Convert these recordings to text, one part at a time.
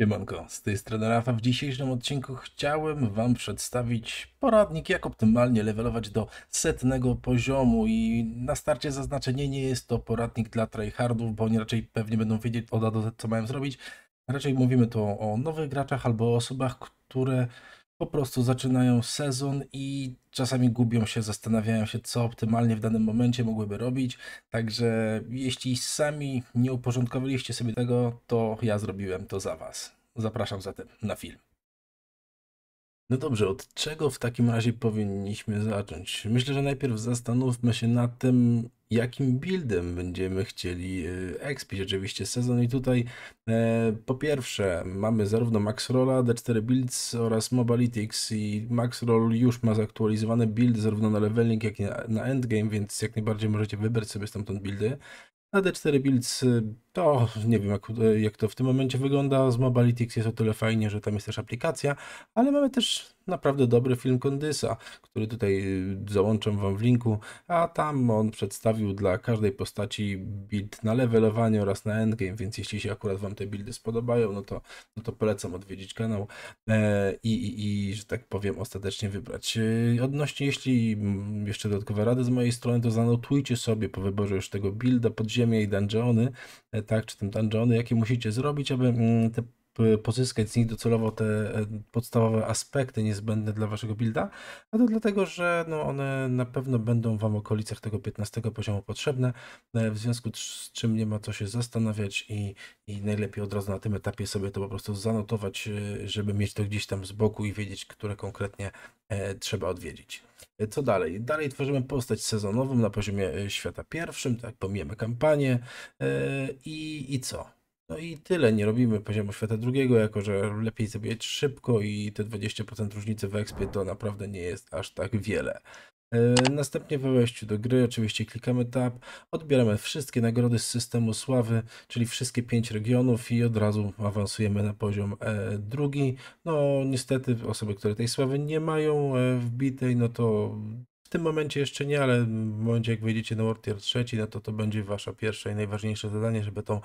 Siemanko, z tej strony Rafa. W dzisiejszym odcinku chciałem Wam przedstawić poradnik, jak optymalnie levelować do setnego poziomu i na starcie zaznaczenie nie jest to poradnik dla tryhardów, bo oni raczej pewnie będą wiedzieć od A do Z, co mają zrobić. Raczej mówimy tu o nowych graczach albo o osobach, które po prostu zaczynają sezon i czasami gubią się, zastanawiają się, co optymalnie w danym momencie mogłyby robić. Także jeśli sami nie uporządkowaliście sobie tego, to ja zrobiłem to za Was. Zapraszam zatem na film. No dobrze, od czego w takim razie powinniśmy zacząć? Myślę, że najpierw zastanówmy się nad tym, jakim buildem będziemy chcieli e, expić oczywiście sezon i tutaj e, po pierwsze mamy zarówno Rolla, D4 Builds oraz Mobalytics i Maxroll już ma zaktualizowany build zarówno na leveling jak i na, na endgame, więc jak najbardziej możecie wybrać sobie stamtąd buildy. Na D4 Builds y, to nie wiem jak, y, jak to w tym momencie wygląda. Z Mobilitics jest o tyle fajnie, że tam jest też aplikacja, ale mamy też naprawdę dobry film Kondysa, który tutaj y, załączam Wam w linku, a tam on przedstawił dla każdej postaci build na levelowanie oraz na endgame, więc jeśli się akurat Wam te buildy spodobają, no to, no to polecam odwiedzić kanał e, i, i, i, że tak powiem, ostatecznie wybrać. E, odnośnie, jeśli jeszcze dodatkowe rady z mojej strony, to zanotujcie sobie po wyborze już tego builda, podziemie i dungeony, e, tak, czy tam dungeony, jakie musicie zrobić, aby mm, te pozyskać z nich docelowo te e, podstawowe aspekty niezbędne dla waszego builda, a to dlatego, że no one na pewno będą wam w okolicach tego 15 poziomu potrzebne, e, w związku z czym nie ma co się zastanawiać i, i najlepiej od razu na tym etapie sobie to po prostu zanotować, e, żeby mieć to gdzieś tam z boku i wiedzieć, które konkretnie trzeba odwiedzić. Co dalej? Dalej tworzymy postać sezonową na poziomie świata pierwszym, tak, pomijamy kampanię i, i co? No i tyle, nie robimy poziomu świata drugiego, jako że lepiej sobie szybko i te 20% różnicy w expie to naprawdę nie jest aż tak wiele. E, następnie we wejściu do gry oczywiście klikamy tab, odbieramy wszystkie nagrody z systemu sławy, czyli wszystkie 5 regionów i od razu awansujemy na poziom e, drugi. No niestety osoby, które tej sławy nie mają e, wbitej, no to w tym momencie jeszcze nie, ale w momencie jak wejdziecie na World Tier 3, no to to będzie wasza pierwsze i najważniejsze zadanie, żeby tą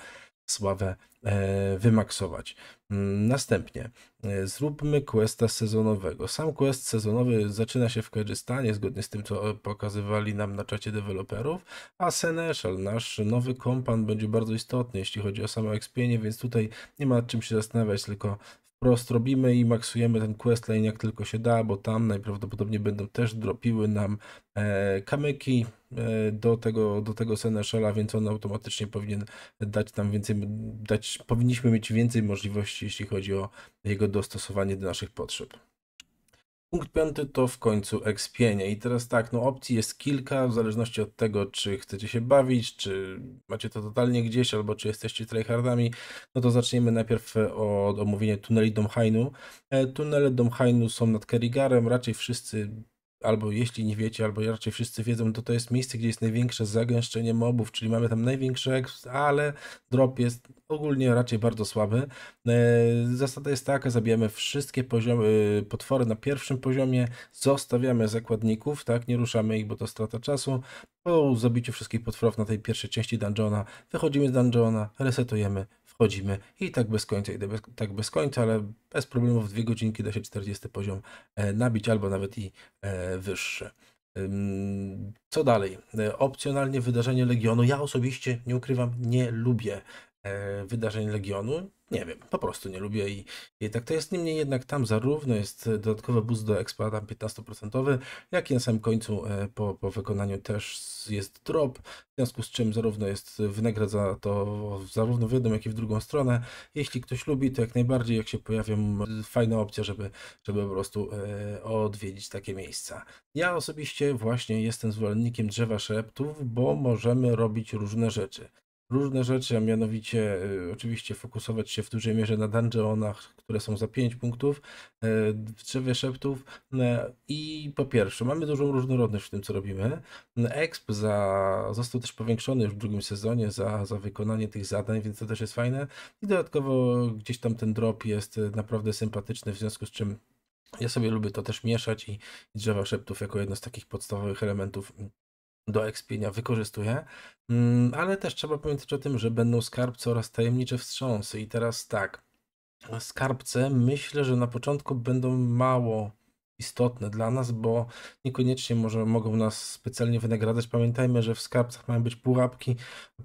sławę e, wymaksować. Mm, następnie e, zróbmy questa sezonowego. Sam quest sezonowy zaczyna się w Kyrgyzstanie, zgodnie z tym, co pokazywali nam na czacie deweloperów, a seneschal nasz nowy kompan, będzie bardzo istotny, jeśli chodzi o samo expienie, więc tutaj nie ma nad czym się zastanawiać, tylko wprost robimy i maksujemy ten questline jak tylko się da, bo tam najprawdopodobniej będą też dropiły nam e, kamyki, E, do tego, do tego Seneszela, więc on automatycznie powinien dać tam więcej, dać, powinniśmy mieć więcej możliwości, jeśli chodzi o jego dostosowanie do naszych potrzeb. Punkt piąty to w końcu ekspienie. I teraz tak, no opcji jest kilka, w zależności od tego, czy chcecie się bawić, czy macie to totalnie gdzieś, albo czy jesteście tryhardami, no to zaczniemy najpierw e, od omówienia tuneli Domhainu. E, tunele Domhainu są nad Kerrigarem, raczej wszyscy albo jeśli nie wiecie, albo raczej wszyscy wiedzą, to to jest miejsce, gdzie jest największe zagęszczenie mobów, czyli mamy tam największe, ale drop jest ogólnie raczej bardzo słaby. E, zasada jest taka, zabijamy wszystkie poziomy, e, potwory na pierwszym poziomie, zostawiamy zakładników, tak, nie ruszamy ich, bo to strata czasu. Po zabiciu wszystkich potworów na tej pierwszej części dungeona, wychodzimy z dungeona, resetujemy, wchodzimy i tak bez końca, i bez, tak bez końca, ale bez problemów w dwie godzinki da się 40 poziom e, nabić albo nawet i e, wyższy. Co dalej? E, opcjonalnie wydarzenie Legionu. Ja osobiście, nie ukrywam, nie lubię wydarzeń Legionu nie wiem, po prostu nie lubię i, i tak to jest. Niemniej jednak tam zarówno jest dodatkowy boost do expa, tam 15%, jak i na samym końcu e, po, po wykonaniu też jest drop, w związku z czym zarówno jest wynagradza to zarówno w jedną, jak i w drugą stronę. Jeśli ktoś lubi, to jak najbardziej, jak się pojawią fajne opcje, żeby, żeby po prostu e, odwiedzić takie miejsca. Ja osobiście właśnie jestem zwolennikiem drzewa szeptów, bo możemy robić różne rzeczy różne rzeczy, a mianowicie y, oczywiście fokusować się w dużej mierze na dungeonach, które są za 5 punktów, y, w drzewie szeptów y, i po pierwsze mamy dużą różnorodność w tym co robimy. Exp za, został też powiększony już w drugim sezonie za, za wykonanie tych zadań, więc to też jest fajne i dodatkowo gdzieś tam ten drop jest naprawdę sympatyczny, w związku z czym ja sobie lubię to też mieszać i drzewa szeptów jako jedno z takich podstawowych elementów do ekspienia wykorzystuje, mm, ale też trzeba pamiętać o tym, że będą skarbce oraz tajemnicze wstrząsy. I teraz tak, skarbce myślę, że na początku będą mało istotne dla nas, bo niekoniecznie może mogą nas specjalnie wynagradzać. Pamiętajmy, że w skarbcach mają być pułapki,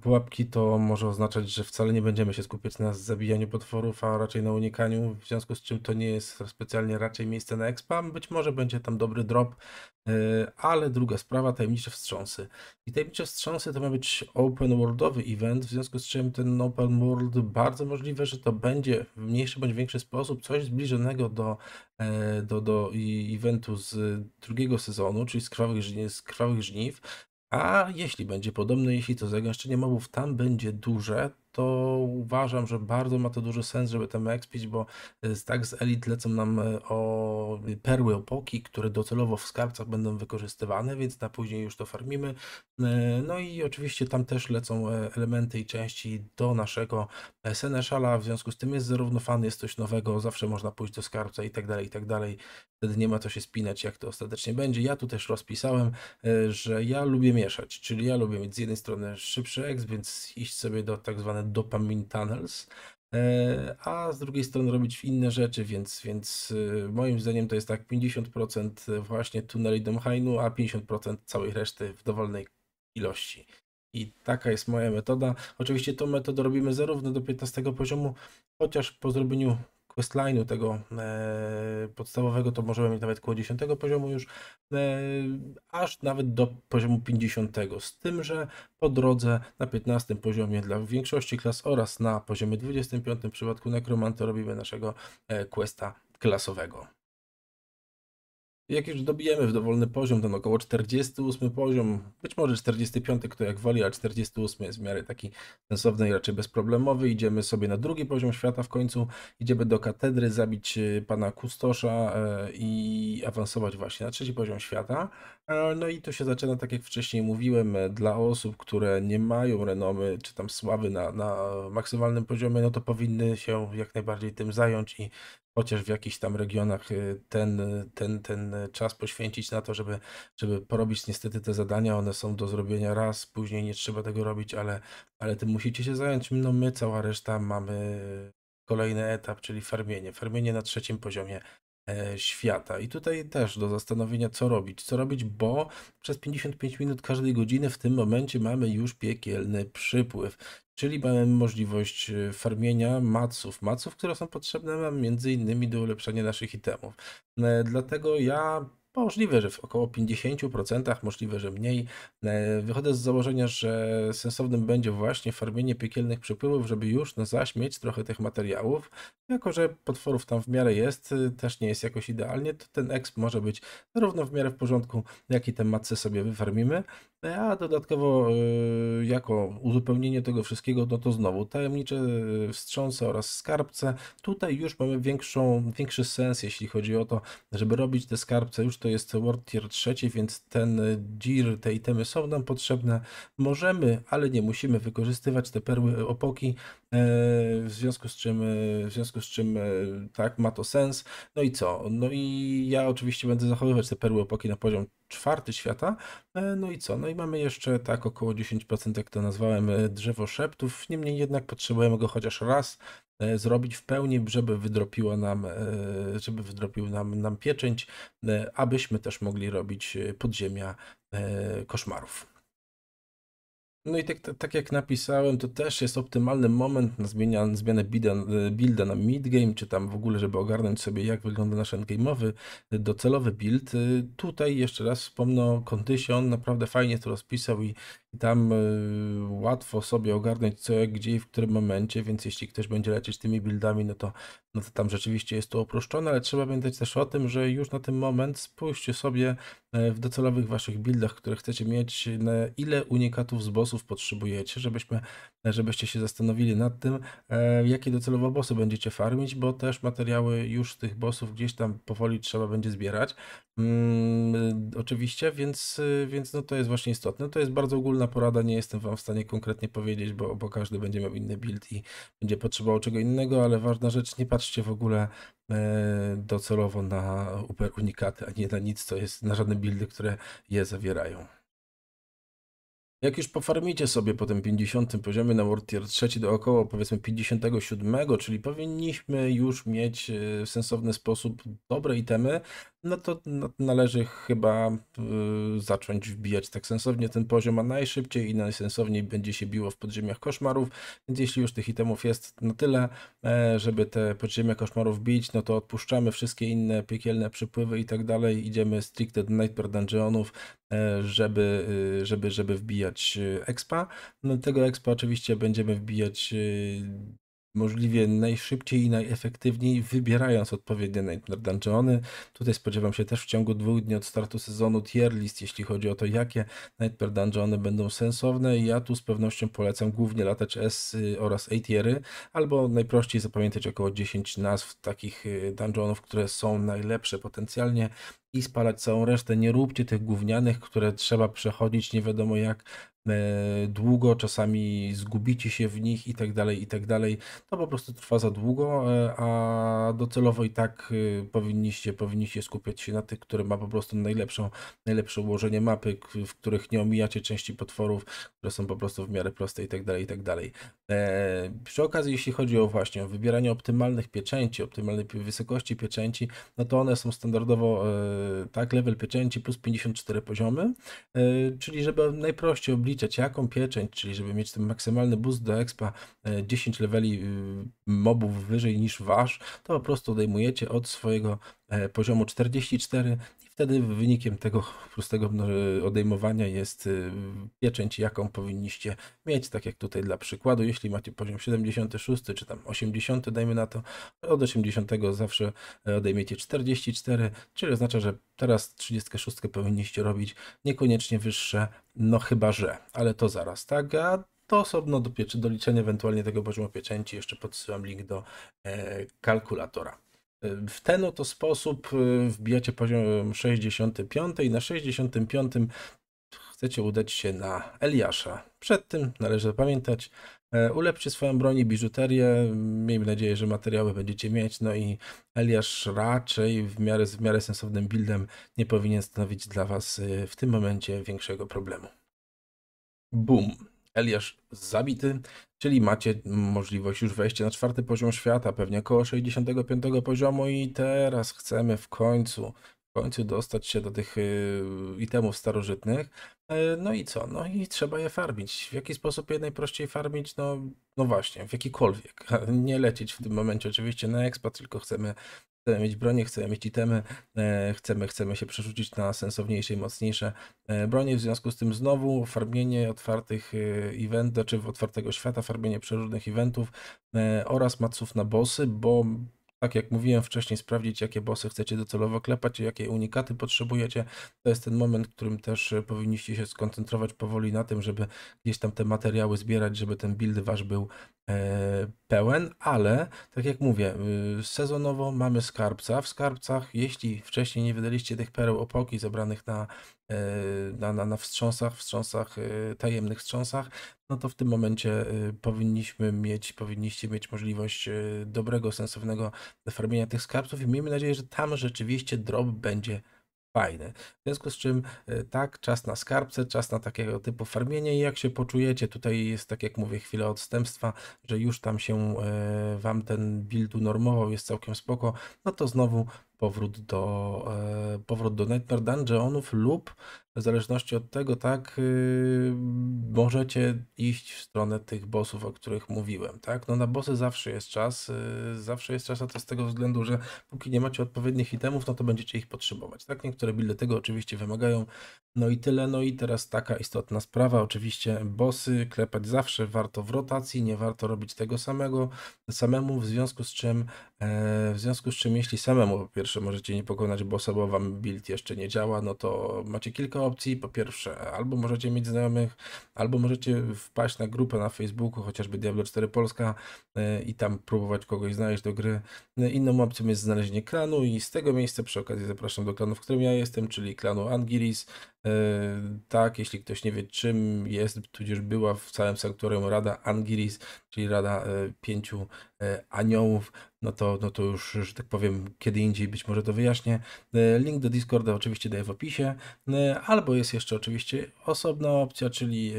pułapki, to może oznaczać, że wcale nie będziemy się skupiać na zabijaniu potworów, a raczej na unikaniu, w związku z czym to nie jest specjalnie raczej miejsce na expa. Być może będzie tam dobry drop, e, ale druga sprawa, tajemnicze wstrząsy. I tajemnicze wstrząsy to ma być open worldowy event, w związku z czym ten open world bardzo możliwe, że to będzie w mniejszy bądź większy sposób coś zbliżonego do, e, do, do eventu z drugiego sezonu, czyli z krwawych, z krwawych żniw, a jeśli będzie podobny, jeśli to zagęszczenie mobów tam będzie duże, to uważam, że bardzo ma to duży sens, żeby tam ekspić, bo e, tak z elit lecą nam e, o perły opoki, które docelowo w skarbcach będą wykorzystywane, więc na później już to farmimy. E, no i oczywiście tam też lecą elementy i części do naszego Seneszala, w związku z tym jest zarówno fan, jest coś nowego, zawsze można pójść do skarbca i tak dalej, i tak dalej. Wtedy nie ma co się spinać, jak to ostatecznie będzie. Ja tu też rozpisałem, że ja lubię mieszać, czyli ja lubię mieć z jednej strony szybszy eks, więc iść sobie do tak zwanego dopamine tunnels, e, a z drugiej strony robić inne rzeczy, więc, więc e, moim zdaniem to jest tak 50% właśnie tuneli Domhainu, a 50% całej reszty w dowolnej ilości. I taka jest moja metoda. Oczywiście tą metodę robimy zarówno do 15 poziomu, chociaż po zrobieniu questline'u tego e, podstawowego, to możemy mieć nawet koło 10 poziomu już, e, aż nawet do poziomu 50. Z tym, że po drodze na 15 poziomie dla większości klas oraz na poziomie 25 w przypadku nekromanty robimy naszego e, questa klasowego. Jak już dobijemy w dowolny poziom, ten około 48 poziom, być może 45, kto jak woli, a 48 jest w miarę taki sensowny i raczej bezproblemowy. Idziemy sobie na drugi poziom świata w końcu, idziemy do katedry, zabić y, pana kustosza e, i awansować właśnie na trzeci poziom świata. E, no i to się zaczyna, tak jak wcześniej mówiłem, e, dla osób, które nie mają renomy czy tam sławy na, na maksymalnym poziomie, no to powinny się jak najbardziej tym zająć i chociaż w jakichś tam regionach y, y, ten, ten, ten y, czas poświęcić na to, żeby, żeby porobić niestety te zadania, one są do zrobienia raz, później nie trzeba tego robić, ale, ale tym musicie się zająć. No my, cała reszta mamy kolejny etap, czyli farmienie. Farmienie na trzecim poziomie e, świata. I tutaj też do zastanowienia, co robić. Co robić, bo przez 55 minut każdej godziny w tym momencie mamy już piekielny przypływ. Czyli mamy możliwość y, farmienia maców, maców, które są potrzebne nam między innymi do ulepszania naszych itemów. E, dlatego ja no, możliwe, że w około 50%, możliwe, że mniej. E, wychodzę z założenia, że sensownym będzie właśnie farmienie piekielnych przepływów, żeby już na zaś mieć trochę tych materiałów. Jako, że potworów tam w miarę jest, y, też nie jest jakoś idealnie, to ten exp może być zarówno w miarę w porządku, jak i te matce sobie wyfarmimy. E, a dodatkowo y, jako uzupełnienie tego wszystkiego, no to znowu tajemnicze y, wstrząsy oraz skarbce. Tutaj już mamy większą, większy sens, jeśli chodzi o to, żeby robić te skarbce już to jest World Tier 3, więc ten e, DIR, te itemy są nam potrzebne. Możemy, ale nie musimy wykorzystywać te perły e, opoki w związku z czym, w związku z czym tak, ma to sens. No i co? No i ja oczywiście będę zachowywać te perły opoki na poziom czwarty świata. E, no i co? No i mamy jeszcze tak około 10%, jak to nazwałem, drzewo szeptów. Niemniej jednak potrzebujemy go chociaż raz e, zrobić w pełni, żeby wydropiła nam, e, żeby wydropił nam, nam pieczęć, abyśmy też mogli robić podziemia koszmarów. No i tak, tak jak napisałem, to też jest optymalny moment na zmianę, zmianę builda, y, builda na midgame, czy tam w ogóle, żeby ogarnąć sobie, jak wygląda nasz endgame'owy, y, docelowy build. Y, tutaj jeszcze raz wspomnę o Condition, naprawdę fajnie to rozpisał i, i tam y, łatwo sobie ogarnąć co, jak, gdzie i w którym momencie, więc jeśli ktoś będzie lecieć tymi buildami, no to, no to tam rzeczywiście jest to uproszczone, ale trzeba pamiętać też o tym, że już na ten moment spójrzcie sobie e, w docelowych waszych buildach, które chcecie mieć, ile unikatów z bossów potrzebujecie, żebyśmy, żebyście się zastanowili nad tym, e, jakie docelowo bossy będziecie farmić, bo też materiały już z tych bossów gdzieś tam powoli trzeba będzie zbierać, Mm, y, oczywiście, więc, y, więc no to jest właśnie istotne. No to jest bardzo ogólna porada, nie jestem Wam w stanie konkretnie powiedzieć, bo, bo każdy będzie miał inny build i będzie potrzebował czego innego, ale ważna rzecz, nie patrzcie w ogóle e, docelowo na Uber Unikaty, a nie na nic, co jest, na żadne buildy, które je zawierają. Jak już pofarmicie sobie po tym 50 poziomie na World Tier 3 do około powiedzmy 57, czyli powinniśmy już mieć w e, sensowny sposób dobre itemy, no to należy chyba y, zacząć wbijać tak sensownie ten poziom, a najszybciej i najsensowniej będzie się biło w podziemiach koszmarów, więc jeśli już tych itemów jest na tyle, e, żeby te podziemia koszmarów bić, no to odpuszczamy wszystkie inne piekielne przypływy i tak dalej, idziemy stricte do Nightmare Dungeonów, e, żeby, y, żeby, żeby wbijać y, expa. No, tego expa oczywiście będziemy wbijać możliwie najszybciej i najefektywniej, wybierając odpowiednie Nightmare Dungeony. Tutaj spodziewam się też w ciągu dwóch dni od startu sezonu tier list, jeśli chodzi o to, jakie Nightmare Dungeony będą sensowne. Ja tu z pewnością polecam głównie latać S y, oraz A tiery, albo najprościej zapamiętać około 10 nazw takich y, dungeonów, które są najlepsze potencjalnie i spalać całą resztę. Nie róbcie tych gównianych, które trzeba przechodzić nie wiadomo jak e, długo, czasami zgubicie się w nich i tak dalej, i tak dalej. To po prostu trwa za długo, e, a docelowo i tak e, powinniście, powinniście skupiać się na tych, które ma po prostu najlepszą, najlepsze ułożenie mapy, w których nie omijacie części potworów, które są po prostu w miarę proste i tak dalej, i tak dalej. Przy okazji, jeśli chodzi o właśnie wybieranie optymalnych pieczęci, optymalnej wysokości pieczęci, no to one są standardowo tak, level pieczęci plus 54 poziomy, e, czyli żeby najprościej obliczać jaką pieczęć, czyli żeby mieć ten maksymalny boost do expa 10 e, leveli y, mobów wyżej niż wasz, to po prostu odejmujecie od swojego e, poziomu 44 Wtedy wynikiem tego prostego no, odejmowania jest pieczęć, y, jaką powinniście mieć. Tak jak tutaj dla przykładu, jeśli macie poziom 76 czy tam 80, dajmy na to, od 80 zawsze e, odejmiecie 44, czyli oznacza, że teraz 36 powinniście robić niekoniecznie wyższe, no chyba że, ale to zaraz, tak? A to osobno do, do liczenia ewentualnie tego poziomu pieczęci jeszcze podsyłam link do e, kalkulatora. W ten oto sposób y, wbijacie poziom 65 i na 65 chcecie udać się na Eliasza. Przed tym należy pamiętać, e, ulepszy swoją broń i biżuterię. Miejmy nadzieję, że materiały będziecie mieć. No i Eliasz raczej w miarę, w miarę sensownym buildem nie powinien stanowić dla Was e, w tym momencie większego problemu. Boom. Eliasz zabity, czyli macie możliwość już wejścia na czwarty poziom świata, pewnie około 65 poziomu i teraz chcemy w końcu, w końcu dostać się do tych y, itemów starożytnych. E, no i co? No i trzeba je farmić. W jaki sposób je najprościej farmić? No, no właśnie, w jakikolwiek. Nie lecieć w tym momencie oczywiście na ekspat, tylko chcemy chcemy mieć bronie, chcemy mieć itemy, e, chcemy, chcemy się przerzucić na sensowniejsze i mocniejsze e, bronie. W związku z tym znowu farmienie otwartych e, eventów, czy znaczy otwartego świata, farmienie przeróżnych eventów oraz maców na bossy, bo tak jak mówiłem wcześniej, sprawdzić jakie bossy chcecie docelowo klepać, jakie unikaty potrzebujecie. To jest ten moment, w którym też powinniście się skoncentrować powoli na tym, żeby gdzieś tam te materiały zbierać, żeby ten build wasz był E, pełen, ale tak jak mówię, y, sezonowo mamy skarbca. W skarbcach, jeśli wcześniej nie wydaliście tych pereł opoki zebranych na, e, na, na, na wstrząsach, wstrząsach, e, tajemnych wstrząsach, no to w tym momencie powinniśmy mieć, powinniście mieć możliwość dobrego, sensownego farmienia tych skarbców i miejmy nadzieję, że tam rzeczywiście drop będzie fajny. W związku z czym e, tak, czas na skarbce, czas na takiego typu farmienie i jak się poczujecie, tutaj jest tak jak mówię chwilę odstępstwa, że już tam się e, wam ten build unormował, jest całkiem spoko, no to znowu powrót do, e, powrót do Nightmare Dungeonów lub w zależności od tego, tak, yy, możecie iść w stronę tych bossów, o których mówiłem, tak? No na bossy zawsze jest czas, yy, zawsze jest czas, a to z tego względu, że póki nie macie odpowiednich itemów, no to będziecie ich potrzebować, tak? Niektóre buildy tego oczywiście wymagają, no i tyle, no i teraz taka istotna sprawa, oczywiście bossy klepać zawsze warto w rotacji, nie warto robić tego samego, samemu, w związku z czym, e, w związku z czym jeśli samemu po pierwsze możecie nie pokonać bossa, bo wam build jeszcze nie działa, no to macie kilka opcji. Po pierwsze, albo możecie mieć znajomych, albo możecie wpaść na grupę na Facebooku, chociażby Diablo 4 Polska e, i tam próbować kogoś znaleźć do gry. E, inną opcją jest znalezienie klanu i z tego miejsca przy okazji zapraszam do klanu, w którym ja jestem, czyli klanu Angiris. E, tak, jeśli ktoś nie wie, czym jest, tudzież była w całym sanktuarium Rada Angiris, czyli Rada e, Pięciu e, Aniołów, no to, no to już, że tak powiem, kiedy indziej być może to wyjaśnię. Link do Discorda oczywiście daję w opisie, albo jest jeszcze oczywiście osobna opcja, czyli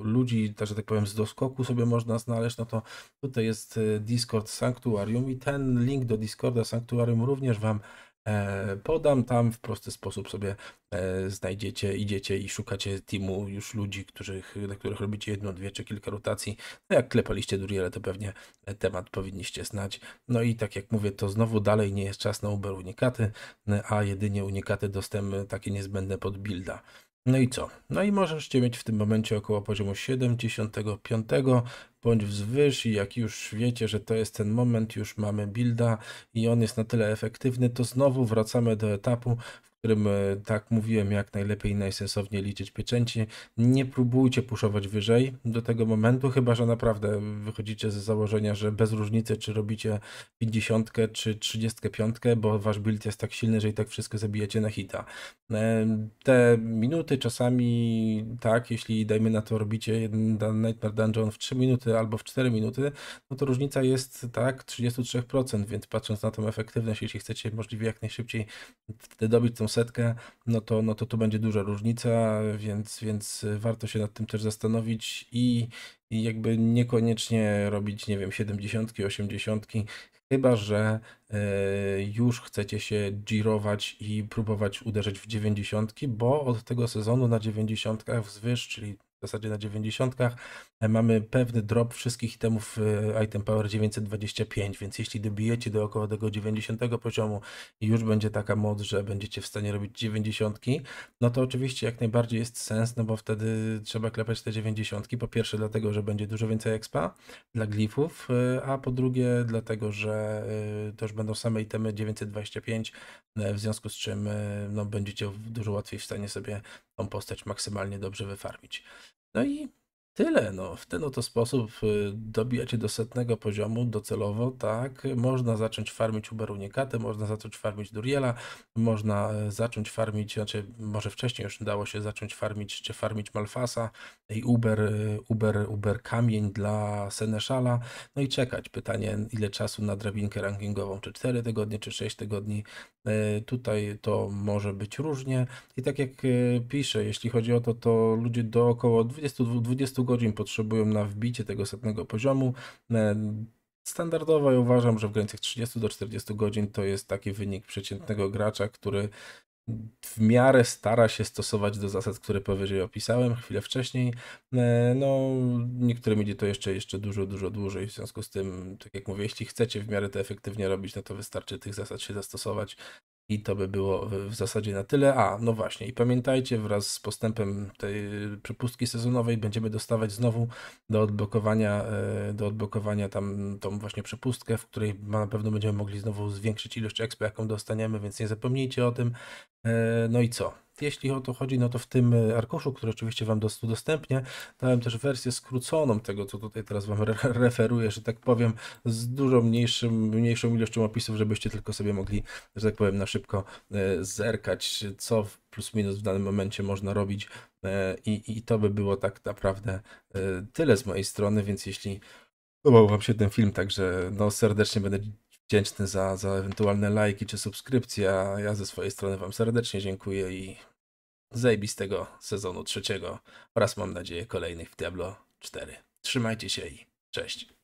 ludzi, tak, że tak powiem, z doskoku sobie można znaleźć, no to tutaj jest Discord Sanktuarium i ten link do Discorda Sanktuarium również Wam E, podam. Tam w prosty sposób sobie e, znajdziecie, idziecie i szukacie teamu już ludzi, których, na których robicie jedną, dwie czy kilka rotacji. No jak klepaliście Duriele, to pewnie temat powinniście znać. No i tak jak mówię, to znowu dalej nie jest czas na Uber unikaty, a jedynie unikaty dostępne takie niezbędne pod builda. No i co? No i możesz mieć w tym momencie około poziomu 75 bądź wzwyż i jak już wiecie, że to jest ten moment, już mamy builda i on jest na tyle efektywny, to znowu wracamy do etapu, w którym e, tak mówiłem, jak najlepiej i najsensowniej liczyć pieczęci. Nie próbujcie puszować wyżej do tego momentu, chyba że naprawdę wychodzicie z założenia, że bez różnicy, czy robicie 50 czy 35, bo wasz build jest tak silny, że i tak wszystko zabijecie na hita. E, te minuty czasami, tak, jeśli dajmy na to robicie Nightmare Dungeon w 3 minuty albo w 4 minuty, no to różnica jest tak 33%, więc patrząc na tą efektywność, jeśli chcecie możliwie jak najszybciej dobić tą setkę, no to, no to tu będzie duża różnica, więc, więc warto się nad tym też zastanowić i, i jakby niekoniecznie robić, nie wiem, 70, 80, chyba że e, już chcecie się girować i próbować uderzyć w 90, bo od tego sezonu na 90 wzwyż, czyli w zasadzie na 90. E, mamy pewny drop wszystkich itemów e, item power 925, więc jeśli dobijecie do około tego 90 poziomu i już będzie taka moc, że będziecie w stanie robić 90, no to oczywiście jak najbardziej jest sens, no bo wtedy trzeba klepać te 90. Po pierwsze dlatego, że będzie dużo więcej expa dla glifów, e, a po drugie dlatego, że to już będą same itemy 925, w związku z czym no, będziecie dużo łatwiej w stanie sobie tą postać maksymalnie dobrze wyfarmić. No i Tyle, no. W ten oto sposób y, dobijacie do setnego poziomu docelowo, tak. Można zacząć farmić uberunikatę, można zacząć farmić duriela, można e, zacząć farmić, znaczy może wcześniej już dało się zacząć farmić, czy farmić malfasa i uber, y, uber, uber kamień dla seneszala, no i czekać. Pytanie, ile czasu na drabinkę rankingową, czy 4 tygodnie, czy 6 tygodni. E, tutaj to może być różnie i tak jak e, piszę, jeśli chodzi o to, to ludzie do około 20-20 godzin potrzebują na wbicie tego setnego poziomu. E, standardowo ja uważam, że w granicach 30 do 40 godzin to jest taki wynik przeciętnego gracza, który w miarę stara się stosować do zasad, które powyżej opisałem chwilę wcześniej. E, no, niektórym idzie to jeszcze, jeszcze dużo, dużo dłużej. W związku z tym, tak jak mówię, jeśli chcecie w miarę to efektywnie robić, no to wystarczy tych zasad się zastosować. I to by było w zasadzie na tyle. A, no właśnie, i pamiętajcie, wraz z postępem tej przepustki sezonowej będziemy dostawać znowu do odblokowania, e, do odblokowania tam tą właśnie przepustkę, w której na pewno będziemy mogli znowu zwiększyć ilość exp, jaką dostaniemy, więc nie zapomnijcie o tym. E, no i co? Jeśli o to chodzi, no to w tym e, arkuszu, który oczywiście Wam udostępnię, dałem też wersję skróconą tego, co tutaj teraz Wam referuję, że tak powiem, z dużo mniejszym, mniejszą ilością opisów, żebyście tylko sobie mogli, że tak powiem, na szybko e, zerkać, co plus minus w danym momencie można robić e, i, i to by było tak naprawdę tyle z mojej strony, więc jeśli Podobał Wam się ten film, także no, serdecznie będę wdzięczny za, za ewentualne lajki czy subskrypcje, a ja ze swojej strony Wam serdecznie dziękuję i zajebistego sezonu trzeciego oraz mam nadzieję kolejnych w Diablo 4. Trzymajcie się i cześć!